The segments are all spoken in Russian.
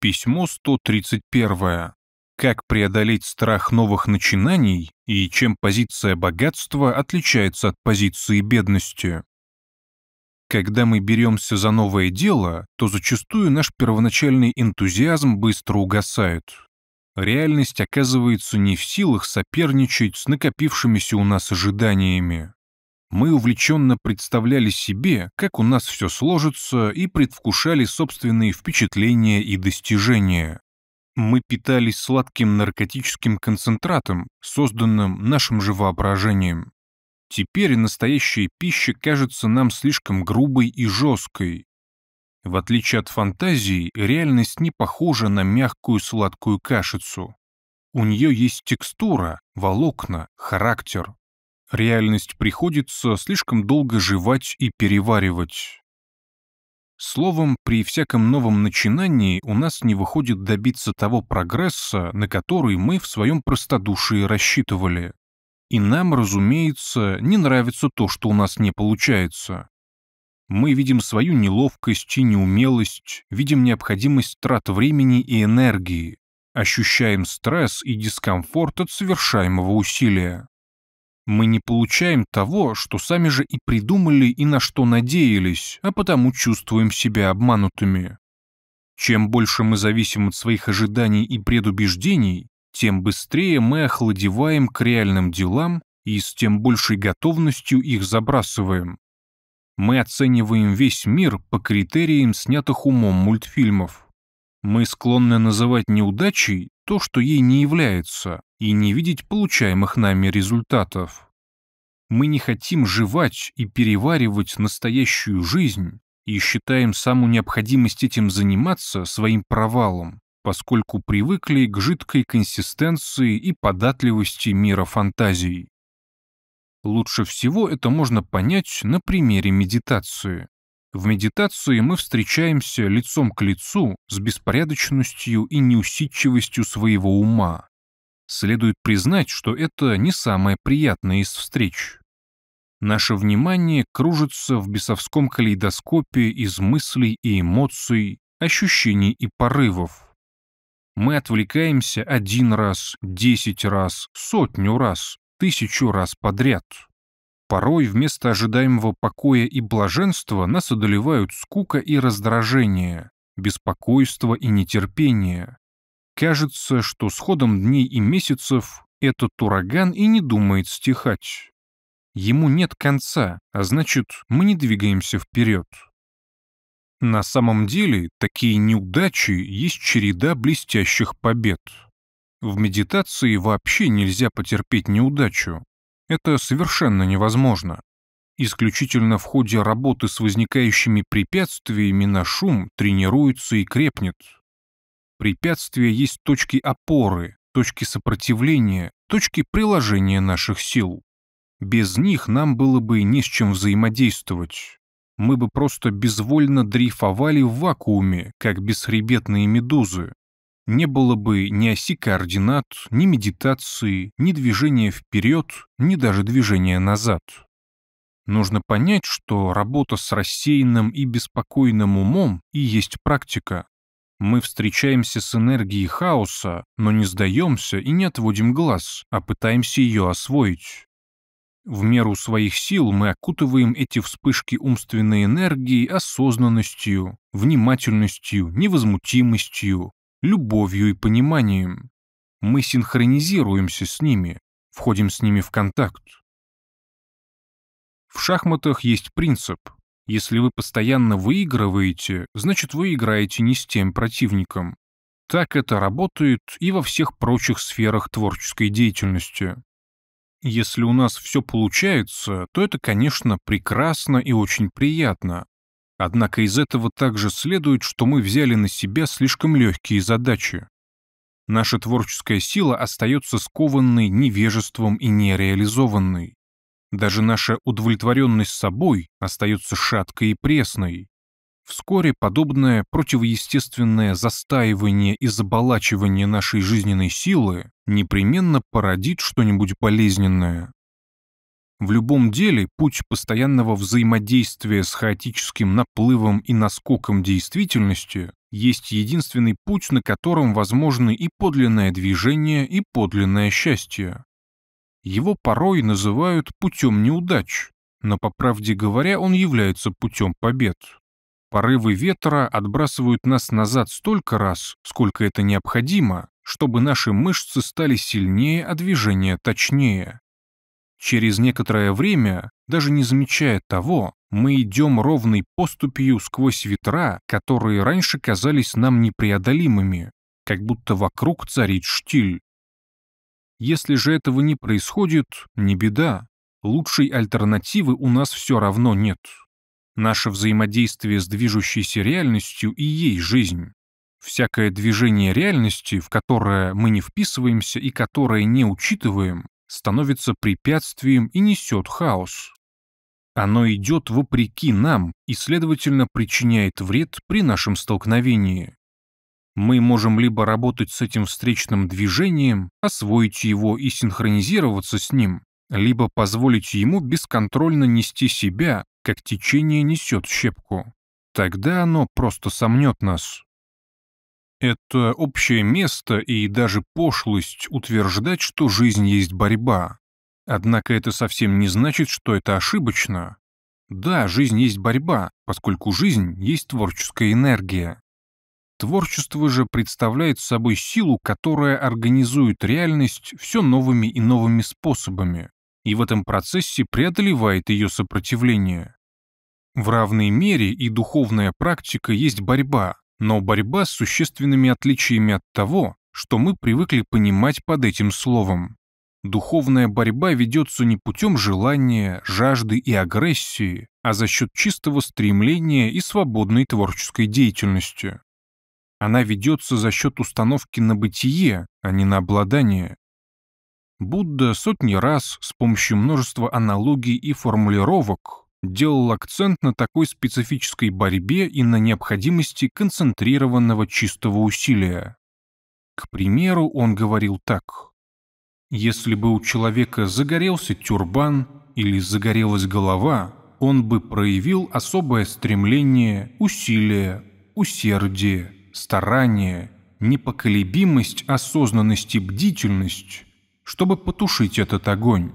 Письмо 131. Как преодолеть страх новых начинаний и чем позиция богатства отличается от позиции бедности. Когда мы беремся за новое дело, то зачастую наш первоначальный энтузиазм быстро угасает. Реальность оказывается не в силах соперничать с накопившимися у нас ожиданиями мы увлеченно представляли себе, как у нас все сложится, и предвкушали собственные впечатления и достижения. Мы питались сладким наркотическим концентратом, созданным нашим же воображением. Теперь настоящая пища кажется нам слишком грубой и жесткой. В отличие от фантазии, реальность не похожа на мягкую сладкую кашицу. У нее есть текстура, волокна, характер. Реальность приходится слишком долго жевать и переваривать. Словом, при всяком новом начинании у нас не выходит добиться того прогресса, на который мы в своем простодушии рассчитывали. И нам, разумеется, не нравится то, что у нас не получается. Мы видим свою неловкость и неумелость, видим необходимость трат времени и энергии, ощущаем стресс и дискомфорт от совершаемого усилия мы не получаем того, что сами же и придумали и на что надеялись, а потому чувствуем себя обманутыми. Чем больше мы зависим от своих ожиданий и предубеждений, тем быстрее мы охладеваем к реальным делам и с тем большей готовностью их забрасываем. Мы оцениваем весь мир по критериям снятых умом мультфильмов. Мы склонны называть неудачей то, что ей не является, и не видеть получаемых нами результатов. Мы не хотим жевать и переваривать настоящую жизнь и считаем саму необходимость этим заниматься своим провалом, поскольку привыкли к жидкой консистенции и податливости мира фантазий. Лучше всего это можно понять на примере медитации. В медитации мы встречаемся лицом к лицу с беспорядочностью и неусидчивостью своего ума. Следует признать, что это не самое приятное из встреч. Наше внимание кружится в бесовском калейдоскопе из мыслей и эмоций, ощущений и порывов. Мы отвлекаемся один раз, десять раз, сотню раз, тысячу раз подряд. Порой вместо ожидаемого покоя и блаженства нас одолевают скука и раздражение, беспокойство и нетерпение. Кажется, что с ходом дней и месяцев этот ураган и не думает стихать. Ему нет конца, а значит, мы не двигаемся вперед. На самом деле, такие неудачи есть череда блестящих побед. В медитации вообще нельзя потерпеть неудачу, это совершенно невозможно. Исключительно в ходе работы с возникающими препятствиями на шум тренируется и крепнет. Препятствия есть точки опоры, точки сопротивления, точки приложения наших сил. Без них нам было бы не с чем взаимодействовать. Мы бы просто безвольно дрейфовали в вакууме, как бесхребетные медузы, не было бы ни оси координат, ни медитации, ни движения вперед, ни даже движения назад. Нужно понять, что работа с рассеянным и беспокойным умом и есть практика. Мы встречаемся с энергией хаоса, но не сдаемся и не отводим глаз, а пытаемся ее освоить. В меру своих сил мы окутываем эти вспышки умственной энергии осознанностью, внимательностью, невозмутимостью, любовью и пониманием. Мы синхронизируемся с ними, входим с ними в контакт. В шахматах есть принцип. Если вы постоянно выигрываете, значит вы играете не с тем противником. Так это работает и во всех прочих сферах творческой деятельности. Если у нас все получается, то это, конечно, прекрасно и очень приятно. Однако из этого также следует, что мы взяли на себя слишком легкие задачи. Наша творческая сила остается скованной невежеством и нереализованной. Даже наша удовлетворенность собой остается шаткой и пресной. Вскоре подобное противоестественное застаивание и заболачивание нашей жизненной силы непременно породит что-нибудь болезненное, в любом деле путь постоянного взаимодействия с хаотическим наплывом и наскоком действительности есть единственный путь, на котором возможны и подлинное движение, и подлинное счастье. Его порой называют путем неудач, но, по правде говоря, он является путем побед. Порывы ветра отбрасывают нас назад столько раз, сколько это необходимо, чтобы наши мышцы стали сильнее, а движение точнее. Через некоторое время, даже не замечая того, мы идем ровной поступью сквозь ветра, которые раньше казались нам непреодолимыми, как будто вокруг царит штиль. Если же этого не происходит, не беда. Лучшей альтернативы у нас все равно нет. Наше взаимодействие с движущейся реальностью и ей жизнь. Всякое движение реальности, в которое мы не вписываемся и которое не учитываем, становится препятствием и несет хаос. Оно идет вопреки нам и, следовательно, причиняет вред при нашем столкновении. Мы можем либо работать с этим встречным движением, освоить его и синхронизироваться с ним, либо позволить ему бесконтрольно нести себя, как течение несет щепку. Тогда оно просто сомнет нас. Это общее место и даже пошлость утверждать, что жизнь есть борьба. Однако это совсем не значит, что это ошибочно. Да, жизнь есть борьба, поскольку жизнь есть творческая энергия. Творчество же представляет собой силу, которая организует реальность все новыми и новыми способами, и в этом процессе преодолевает ее сопротивление. В равной мере и духовная практика есть борьба, но борьба с существенными отличиями от того, что мы привыкли понимать под этим словом. Духовная борьба ведется не путем желания, жажды и агрессии, а за счет чистого стремления и свободной творческой деятельности. Она ведется за счет установки на бытие, а не на обладание. Будда сотни раз с помощью множества аналогий и формулировок делал акцент на такой специфической борьбе и на необходимости концентрированного чистого усилия. К примеру, он говорил так. «Если бы у человека загорелся тюрбан или загорелась голова, он бы проявил особое стремление, усилие, усердие, старание, непоколебимость, осознанность и бдительность, чтобы потушить этот огонь.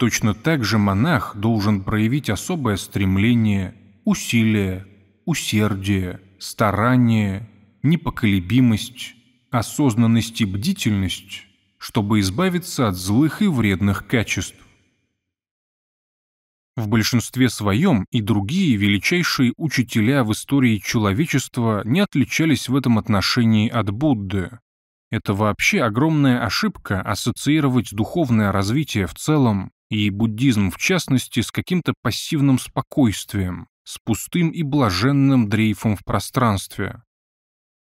Точно так же монах должен проявить особое стремление, усилие, усердие, старание, непоколебимость, осознанность и бдительность, чтобы избавиться от злых и вредных качеств. В большинстве своем и другие величайшие учителя в истории человечества не отличались в этом отношении от Будды. Это вообще огромная ошибка ассоциировать духовное развитие в целом и буддизм в частности с каким-то пассивным спокойствием, с пустым и блаженным дрейфом в пространстве.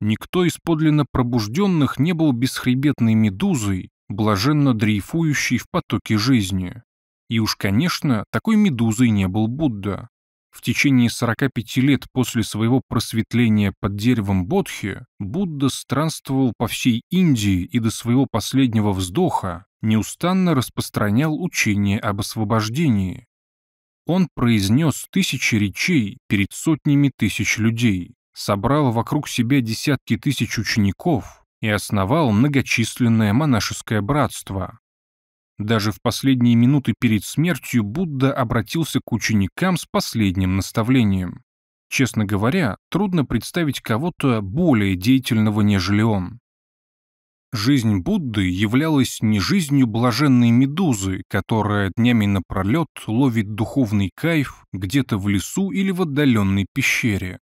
Никто из подлинно пробужденных не был бесхребетной медузой, блаженно дрейфующей в потоке жизни. И уж, конечно, такой медузой не был Будда. В течение 45 лет после своего просветления под деревом Бодхи Будда странствовал по всей Индии и до своего последнего вздоха неустанно распространял учение об освобождении. Он произнес тысячи речей перед сотнями тысяч людей, собрал вокруг себя десятки тысяч учеников и основал многочисленное монашеское братство. Даже в последние минуты перед смертью Будда обратился к ученикам с последним наставлением. Честно говоря, трудно представить кого-то более деятельного, нежели он. Жизнь Будды являлась не жизнью блаженной медузы, которая днями напролет ловит духовный кайф где-то в лесу или в отдаленной пещере.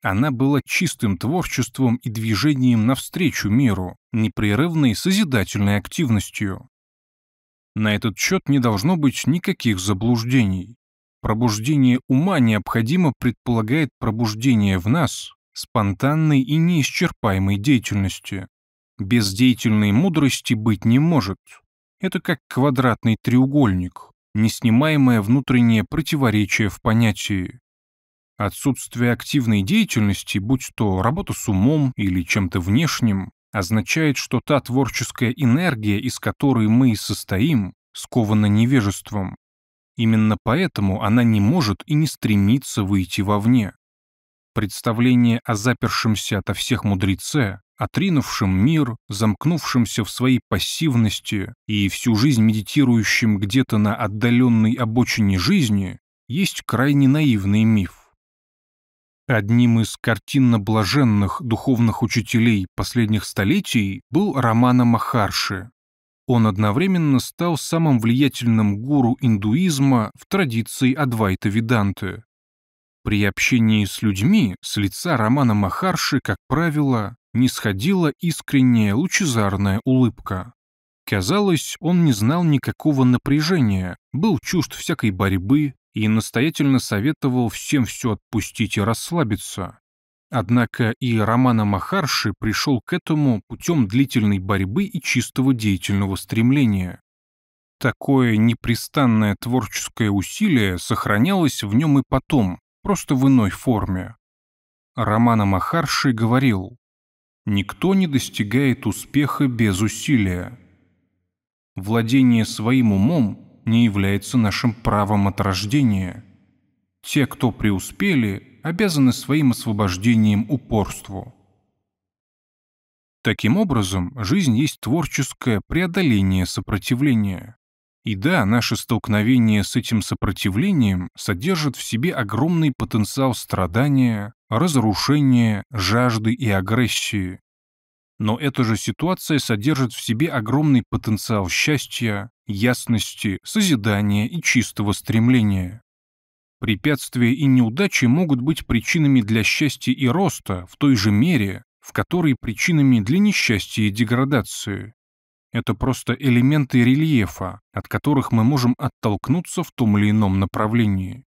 Она была чистым творчеством и движением навстречу миру, непрерывной созидательной активностью. На этот счет не должно быть никаких заблуждений. Пробуждение ума необходимо предполагает пробуждение в нас спонтанной и неисчерпаемой деятельности. Бездеятельной мудрости быть не может. Это как квадратный треугольник, неснимаемое внутреннее противоречие в понятии. Отсутствие активной деятельности, будь то работа с умом или чем-то внешним, означает, что та творческая энергия, из которой мы и состоим, скована невежеством. Именно поэтому она не может и не стремится выйти вовне. Представление о запершемся ото всех мудреце, отринувшем мир, замкнувшемся в своей пассивности и всю жизнь медитирующем где-то на отдаленной обочине жизни, есть крайне наивный миф. Одним из картинно-блаженных духовных учителей последних столетий был Рамана Махарши. Он одновременно стал самым влиятельным гуру индуизма в традиции Адвайта Веданты при общении с людьми с лица Романа Махарши, как правило, не сходила искренняя лучезарная улыбка. Казалось, он не знал никакого напряжения, был чужд всякой борьбы и настоятельно советовал всем все отпустить и расслабиться. Однако и Романа Махарши пришел к этому путем длительной борьбы и чистого деятельного стремления. Такое непрестанное творческое усилие сохранялось в нем и потом, просто в иной форме. Романа Махарши говорил, «Никто не достигает успеха без усилия. Владение своим умом не является нашим правом от рождения. Те, кто преуспели, обязаны своим освобождением упорству». Таким образом, жизнь есть творческое преодоление сопротивления. И да, наше столкновение с этим сопротивлением содержит в себе огромный потенциал страдания, разрушения, жажды и агрессии. Но эта же ситуация содержит в себе огромный потенциал счастья, ясности, созидания и чистого стремления. Препятствия и неудачи могут быть причинами для счастья и роста в той же мере, в которой причинами для несчастья и деградации. Это просто элементы рельефа, от которых мы можем оттолкнуться в том или ином направлении.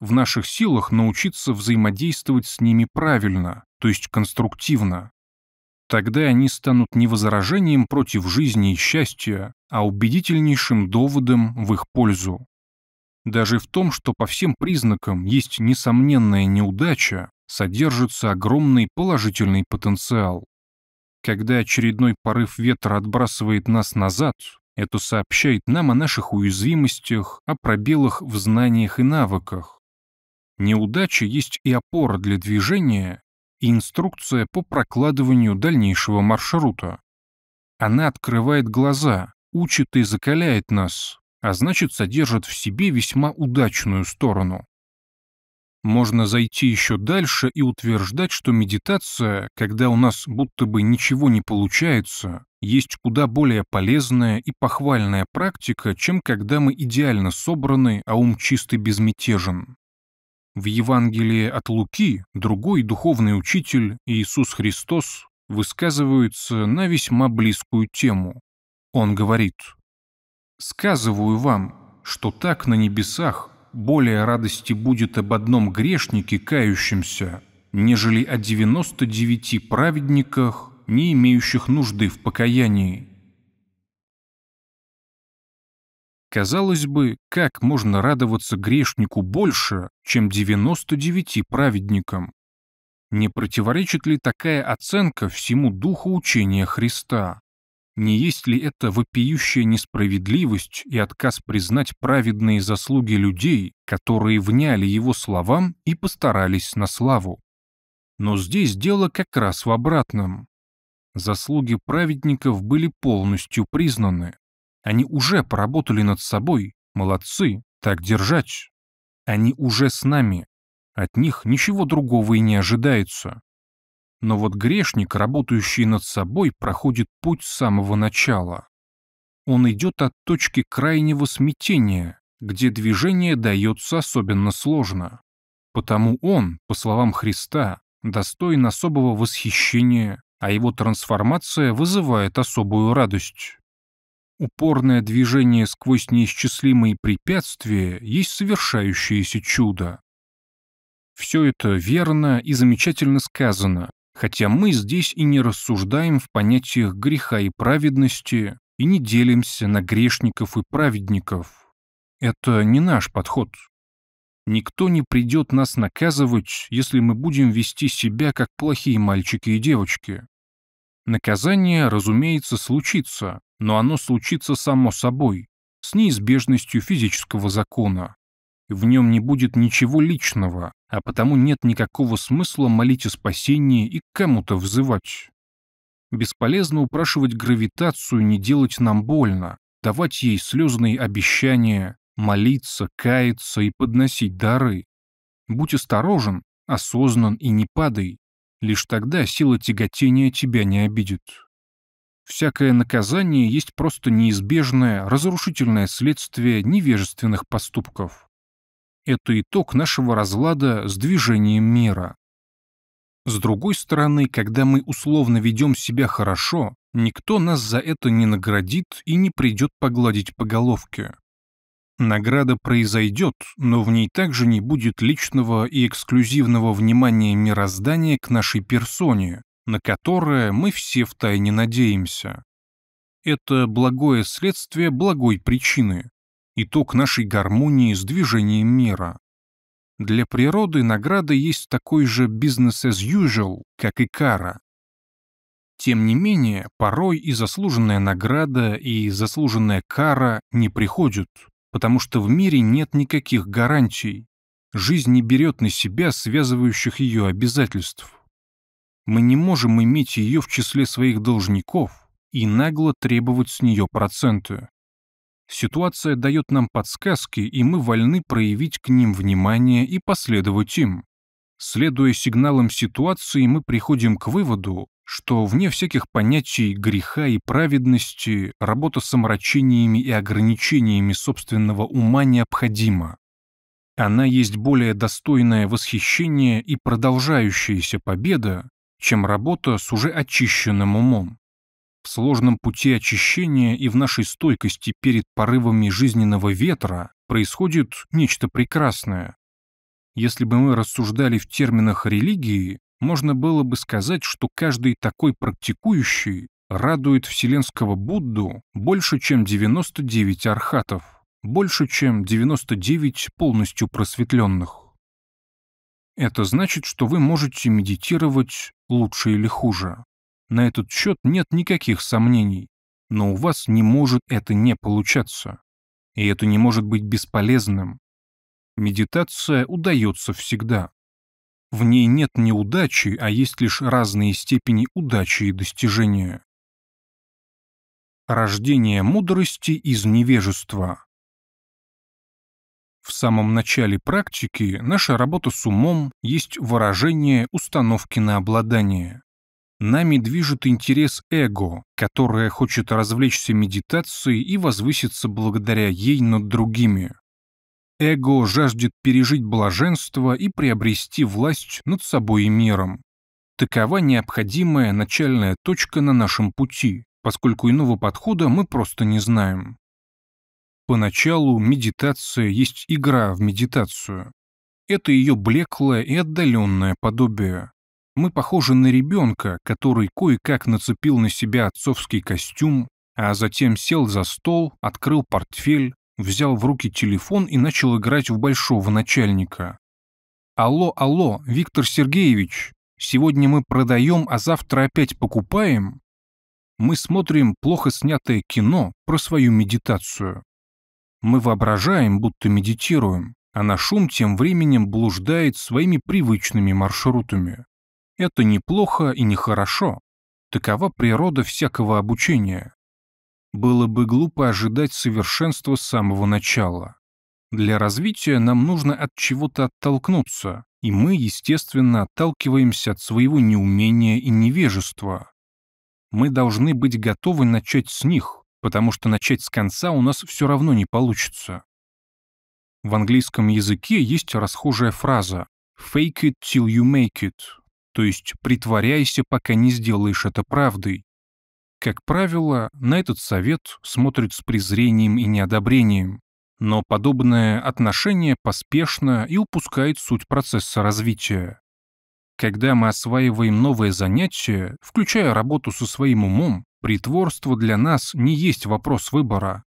В наших силах научиться взаимодействовать с ними правильно, то есть конструктивно. Тогда они станут не возражением против жизни и счастья, а убедительнейшим доводом в их пользу. Даже в том, что по всем признакам есть несомненная неудача, содержится огромный положительный потенциал. Когда очередной порыв ветра отбрасывает нас назад, это сообщает нам о наших уязвимостях, о пробелах в знаниях и навыках. Неудача есть и опора для движения, и инструкция по прокладыванию дальнейшего маршрута. Она открывает глаза, учит и закаляет нас, а значит содержит в себе весьма удачную сторону. Можно зайти еще дальше и утверждать, что медитация, когда у нас будто бы ничего не получается, есть куда более полезная и похвальная практика, чем когда мы идеально собраны, а ум чистый безмятежен. В Евангелии от Луки другой духовный учитель, Иисус Христос, высказывается на весьма близкую тему. Он говорит, «Сказываю вам, что так на небесах более радости будет об одном грешнике, кающемся, нежели о девяносто девяти праведниках, не имеющих нужды в покаянии. Казалось бы, как можно радоваться грешнику больше, чем девяносто девяти праведникам? Не противоречит ли такая оценка всему духу учения Христа? Не есть ли это вопиющая несправедливость и отказ признать праведные заслуги людей, которые вняли его словам и постарались на славу? Но здесь дело как раз в обратном. Заслуги праведников были полностью признаны. Они уже поработали над собой, молодцы, так держать. Они уже с нами. От них ничего другого и не ожидается. Но вот грешник, работающий над собой, проходит путь с самого начала. Он идет от точки крайнего смятения, где движение дается особенно сложно. Потому он, по словам Христа, достоин особого восхищения, а его трансформация вызывает особую радость. Упорное движение сквозь неисчислимые препятствия есть совершающееся чудо. Все это верно и замечательно сказано, Хотя мы здесь и не рассуждаем в понятиях греха и праведности, и не делимся на грешников и праведников. Это не наш подход. Никто не придет нас наказывать, если мы будем вести себя как плохие мальчики и девочки. Наказание, разумеется, случится, но оно случится само собой, с неизбежностью физического закона. В нем не будет ничего личного, а потому нет никакого смысла молить о спасении и кому-то взывать. Бесполезно упрашивать гравитацию не делать нам больно, давать ей слезные обещания, молиться, каяться и подносить дары. Будь осторожен, осознан и не падай. Лишь тогда сила тяготения тебя не обидит. Всякое наказание есть просто неизбежное, разрушительное следствие невежественных поступков. Это итог нашего разлада с движением мира. С другой стороны, когда мы условно ведем себя хорошо, никто нас за это не наградит и не придет погладить по головке. Награда произойдет, но в ней также не будет личного и эксклюзивного внимания мироздания к нашей персоне, на которое мы все втайне надеемся. Это благое следствие благой причины, итог нашей гармонии с движением мира. Для природы награда есть такой же бизнес as usual, как и кара. Тем не менее, порой и заслуженная награда, и заслуженная кара не приходят, потому что в мире нет никаких гарантий. Жизнь не берет на себя связывающих ее обязательств. Мы не можем иметь ее в числе своих должников и нагло требовать с нее проценты. Ситуация дает нам подсказки, и мы вольны проявить к ним внимание и последовать им. Следуя сигналам ситуации, мы приходим к выводу, что вне всяких понятий греха и праведности работа с омрачениями и ограничениями собственного ума необходима. Она есть более достойное восхищение и продолжающаяся победа, чем работа с уже очищенным умом в сложном пути очищения и в нашей стойкости перед порывами жизненного ветра происходит нечто прекрасное. Если бы мы рассуждали в терминах религии, можно было бы сказать, что каждый такой практикующий радует вселенского Будду больше, чем 99 архатов, больше, чем 99 полностью просветленных. Это значит, что вы можете медитировать лучше или хуже. На этот счет нет никаких сомнений, но у вас не может это не получаться. И это не может быть бесполезным. Медитация удается всегда. В ней нет неудачи, а есть лишь разные степени удачи и достижения. Рождение мудрости из невежества. В самом начале практики наша работа с умом есть выражение установки на обладание. Нами движет интерес эго, которое хочет развлечься медитацией и возвыситься благодаря ей над другими. Эго жаждет пережить блаженство и приобрести власть над собой и миром. Такова необходимая начальная точка на нашем пути, поскольку иного подхода мы просто не знаем. Поначалу медитация есть игра в медитацию. Это ее блеклое и отдаленное подобие. Мы похожи на ребенка, который кое-как нацепил на себя отцовский костюм, а затем сел за стол, открыл портфель, взял в руки телефон и начал играть в большого начальника. «Алло, алло, Виктор Сергеевич, сегодня мы продаем, а завтра опять покупаем?» Мы смотрим плохо снятое кино про свою медитацию. Мы воображаем, будто медитируем, а наш шум тем временем блуждает своими привычными маршрутами. Это неплохо и нехорошо. Такова природа всякого обучения. Было бы глупо ожидать совершенства с самого начала. Для развития нам нужно от чего-то оттолкнуться, и мы, естественно, отталкиваемся от своего неумения и невежества. Мы должны быть готовы начать с них, потому что начать с конца у нас все равно не получится. В английском языке есть расхожая фраза «fake it till you make it», то есть притворяйся, пока не сделаешь это правдой. Как правило, на этот совет смотрят с презрением и неодобрением, но подобное отношение поспешно и упускает суть процесса развития. Когда мы осваиваем новое занятие, включая работу со своим умом, притворство для нас не есть вопрос выбора.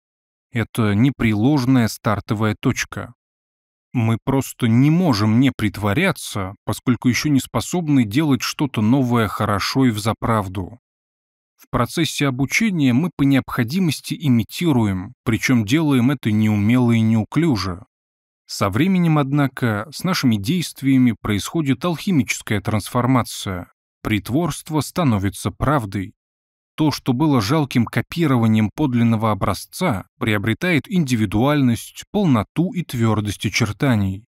Это непреложная стартовая точка. Мы просто не можем не притворяться, поскольку еще не способны делать что-то новое хорошо и взаправду. В процессе обучения мы по необходимости имитируем, причем делаем это неумело и неуклюже. Со временем, однако, с нашими действиями происходит алхимическая трансформация. Притворство становится правдой то, что было жалким копированием подлинного образца, приобретает индивидуальность, полноту и твердость очертаний.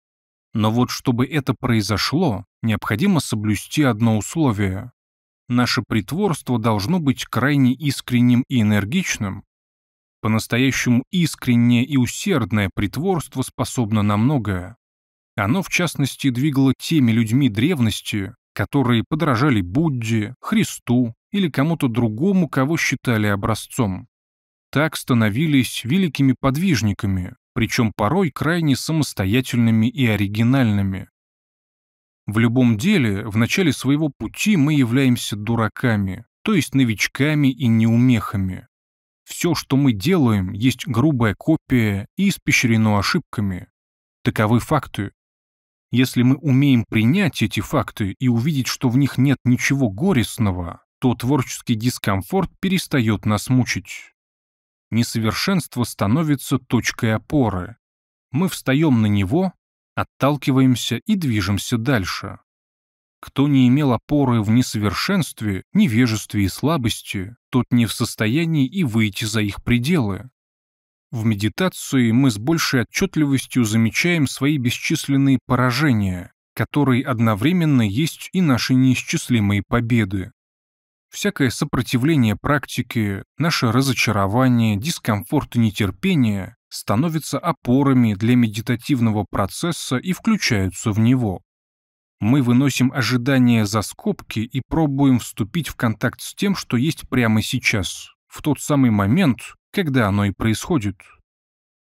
Но вот чтобы это произошло, необходимо соблюсти одно условие. Наше притворство должно быть крайне искренним и энергичным. По-настоящему искреннее и усердное притворство способно на многое. Оно, в частности, двигало теми людьми древности, которые подражали Будде, Христу, или кому-то другому, кого считали образцом. Так становились великими подвижниками, причем порой крайне самостоятельными и оригинальными. В любом деле, в начале своего пути мы являемся дураками, то есть новичками и неумехами. Все, что мы делаем, есть грубая копия и испещрено ошибками. Таковы факты. Если мы умеем принять эти факты и увидеть, что в них нет ничего горестного, то творческий дискомфорт перестает нас мучить. Несовершенство становится точкой опоры. Мы встаем на него, отталкиваемся и движемся дальше. Кто не имел опоры в несовершенстве, невежестве и слабости, тот не в состоянии и выйти за их пределы. В медитации мы с большей отчетливостью замечаем свои бесчисленные поражения, которые одновременно есть и наши неисчислимые победы. Всякое сопротивление практике, наше разочарование, дискомфорт и нетерпение становятся опорами для медитативного процесса и включаются в него. Мы выносим ожидания за скобки и пробуем вступить в контакт с тем, что есть прямо сейчас, в тот самый момент, когда оно и происходит.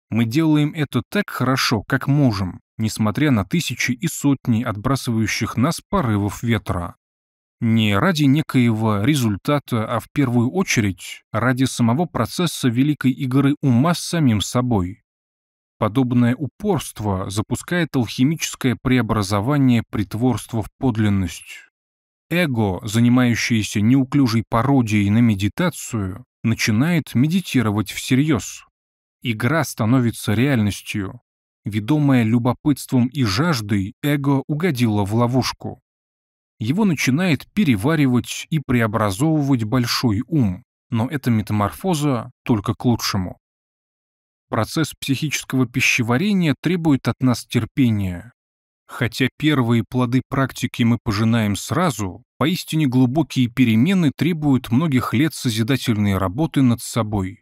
Мы делаем это так хорошо, как можем, несмотря на тысячи и сотни отбрасывающих нас порывов ветра не ради некоего результата, а в первую очередь ради самого процесса великой игры ума с самим собой. Подобное упорство запускает алхимическое преобразование притворства в подлинность. Эго, занимающееся неуклюжей пародией на медитацию, начинает медитировать всерьез. Игра становится реальностью. Ведомое любопытством и жаждой, эго угодило в ловушку его начинает переваривать и преобразовывать большой ум, но эта метаморфоза только к лучшему. Процесс психического пищеварения требует от нас терпения. Хотя первые плоды практики мы пожинаем сразу, поистине глубокие перемены требуют многих лет созидательной работы над собой.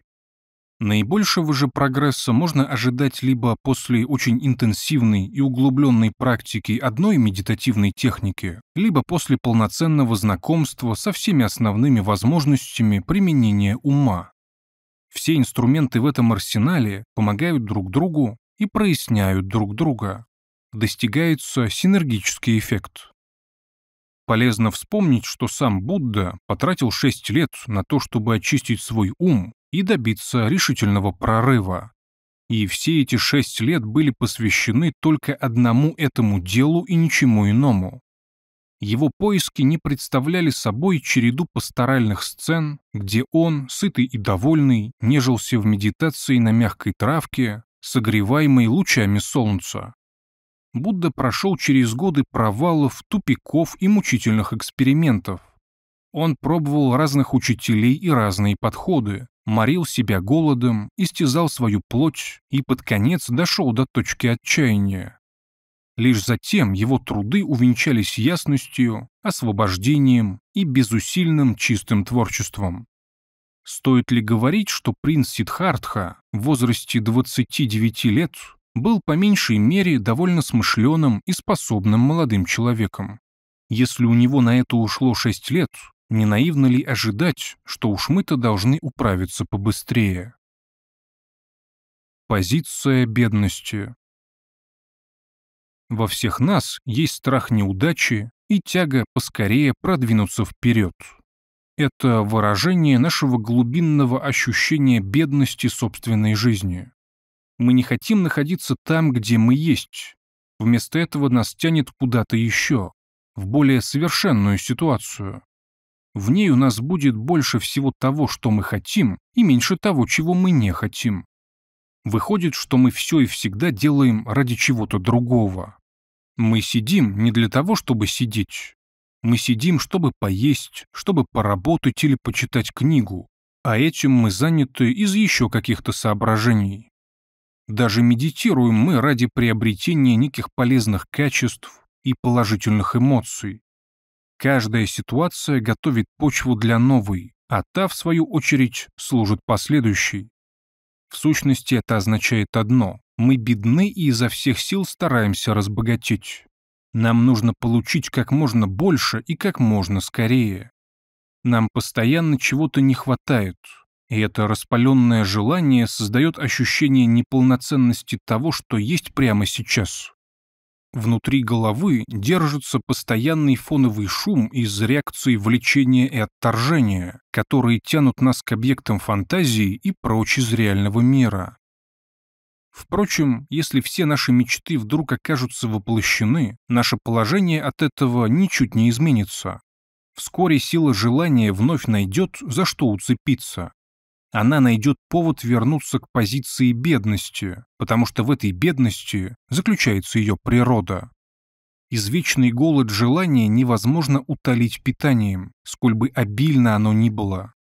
Наибольшего же прогресса можно ожидать либо после очень интенсивной и углубленной практики одной медитативной техники, либо после полноценного знакомства со всеми основными возможностями применения ума. Все инструменты в этом арсенале помогают друг другу и проясняют друг друга. Достигается синергический эффект. Полезно вспомнить, что сам Будда потратил 6 лет на то, чтобы очистить свой ум и добиться решительного прорыва. И все эти шесть лет были посвящены только одному этому делу и ничему иному. Его поиски не представляли собой череду пасторальных сцен, где он, сытый и довольный, нежился в медитации на мягкой травке, согреваемой лучами солнца. Будда прошел через годы провалов, тупиков и мучительных экспериментов. Он пробовал разных учителей и разные подходы, морил себя голодом, истязал свою плоть и под конец дошел до точки отчаяния. Лишь затем его труды увенчались ясностью, освобождением и безусильным чистым творчеством. Стоит ли говорить, что принц Сидхартха в возрасте 29 лет был по меньшей мере довольно смышленым и способным молодым человеком. Если у него на это ушло шесть лет, не наивно ли ожидать, что уж мы-то должны управиться побыстрее? Позиция бедности Во всех нас есть страх неудачи и тяга поскорее продвинуться вперед. Это выражение нашего глубинного ощущения бедности собственной жизни. Мы не хотим находиться там, где мы есть. Вместо этого нас тянет куда-то еще, в более совершенную ситуацию. В ней у нас будет больше всего того, что мы хотим, и меньше того, чего мы не хотим. Выходит, что мы все и всегда делаем ради чего-то другого. Мы сидим не для того, чтобы сидеть. Мы сидим, чтобы поесть, чтобы поработать или почитать книгу, а этим мы заняты из еще каких-то соображений. Даже медитируем мы ради приобретения неких полезных качеств и положительных эмоций. Каждая ситуация готовит почву для новой, а та, в свою очередь, служит последующей. В сущности, это означает одно – мы бедны и изо всех сил стараемся разбогатеть. Нам нужно получить как можно больше и как можно скорее. Нам постоянно чего-то не хватает, и это распаленное желание создает ощущение неполноценности того, что есть прямо сейчас. Внутри головы держится постоянный фоновый шум из реакций влечения и отторжения, которые тянут нас к объектам фантазии и прочь из реального мира. Впрочем, если все наши мечты вдруг окажутся воплощены, наше положение от этого ничуть не изменится. Вскоре сила желания вновь найдет, за что уцепиться, она найдет повод вернуться к позиции бедности, потому что в этой бедности заключается ее природа. Извечный голод желания невозможно утолить питанием, сколь бы обильно оно ни было.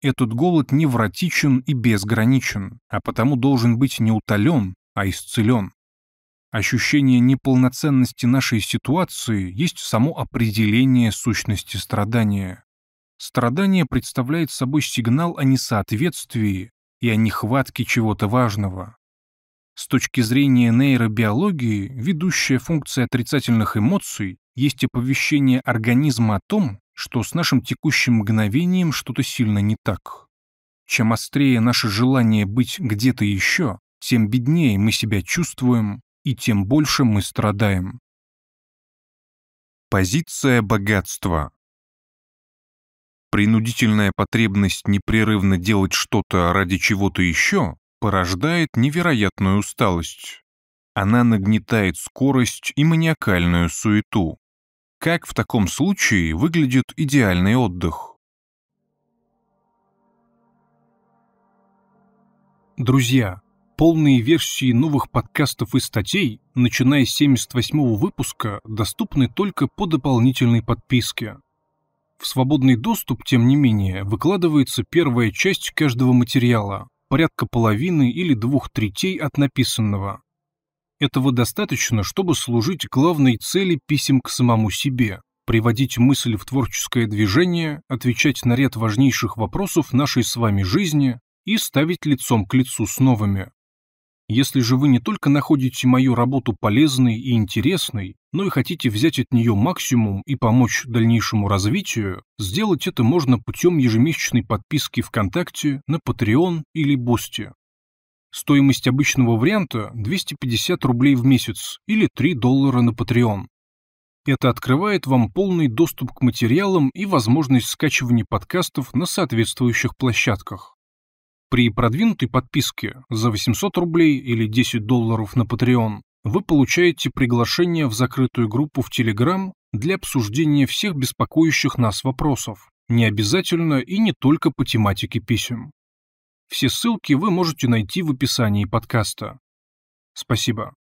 Этот голод невротичен и безграничен, а потому должен быть не утолен, а исцелен. Ощущение неполноценности нашей ситуации есть само определение сущности страдания. Страдание представляет собой сигнал о несоответствии и о нехватке чего-то важного. С точки зрения нейробиологии, ведущая функция отрицательных эмоций есть оповещение организма о том, что с нашим текущим мгновением что-то сильно не так. Чем острее наше желание быть где-то еще, тем беднее мы себя чувствуем и тем больше мы страдаем. Позиция богатства Принудительная потребность непрерывно делать что-то ради чего-то еще порождает невероятную усталость. Она нагнетает скорость и маниакальную суету. Как в таком случае выглядит идеальный отдых? Друзья, полные версии новых подкастов и статей, начиная с 78 выпуска, доступны только по дополнительной подписке – в свободный доступ, тем не менее, выкладывается первая часть каждого материала, порядка половины или двух третей от написанного. Этого достаточно, чтобы служить главной цели писем к самому себе, приводить мысль в творческое движение, отвечать на ряд важнейших вопросов нашей с вами жизни и ставить лицом к лицу с новыми. Если же вы не только находите мою работу полезной и интересной, но и хотите взять от нее максимум и помочь дальнейшему развитию, сделать это можно путем ежемесячной подписки ВКонтакте на Patreon или Бусти. Стоимость обычного варианта – 250 рублей в месяц или 3 доллара на Patreon. Это открывает вам полный доступ к материалам и возможность скачивания подкастов на соответствующих площадках. При продвинутой подписке за 800 рублей или 10 долларов на Patreon вы получаете приглашение в закрытую группу в Telegram для обсуждения всех беспокоящих нас вопросов, не обязательно и не только по тематике писем. Все ссылки вы можете найти в описании подкаста. Спасибо.